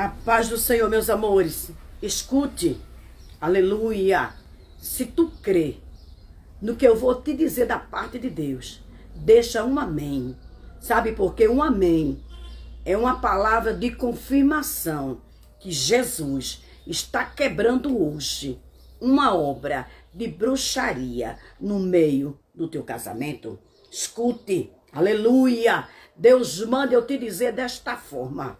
A paz do Senhor, meus amores. Escute. Aleluia. Se tu crê no que eu vou te dizer da parte de Deus, deixa um amém. Sabe por quê? Um amém é uma palavra de confirmação que Jesus está quebrando hoje uma obra de bruxaria no meio do teu casamento. Escute, aleluia. Deus manda eu te dizer desta forma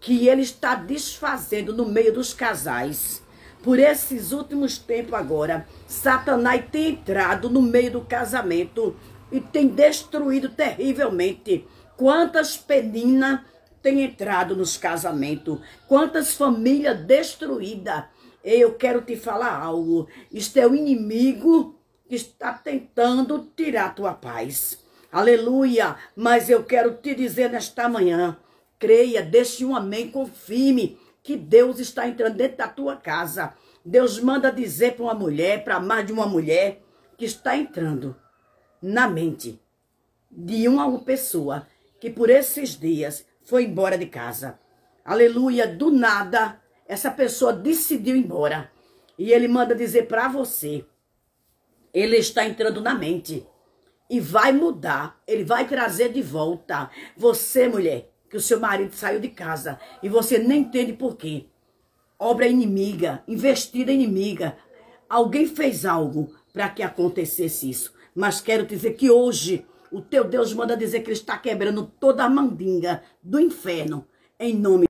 que ele está desfazendo no meio dos casais. Por esses últimos tempos agora, Satanás tem entrado no meio do casamento e tem destruído terrivelmente. Quantas peninas tem entrado nos casamentos, quantas famílias destruídas. Eu quero te falar algo. Isto é o inimigo que está tentando tirar tua paz. Aleluia! Mas eu quero te dizer nesta manhã Creia, deixe um amém, confirme que Deus está entrando dentro da tua casa. Deus manda dizer para uma mulher, para mais de uma mulher, que está entrando na mente de uma pessoa que por esses dias foi embora de casa. Aleluia, do nada, essa pessoa decidiu ir embora. E ele manda dizer para você, ele está entrando na mente e vai mudar, ele vai trazer de volta. Você, mulher, que o seu marido saiu de casa e você nem entende por quê. Obra inimiga, investida inimiga. Alguém fez algo para que acontecesse isso. Mas quero dizer que hoje o teu Deus manda dizer que ele está quebrando toda a mandinga do inferno em nome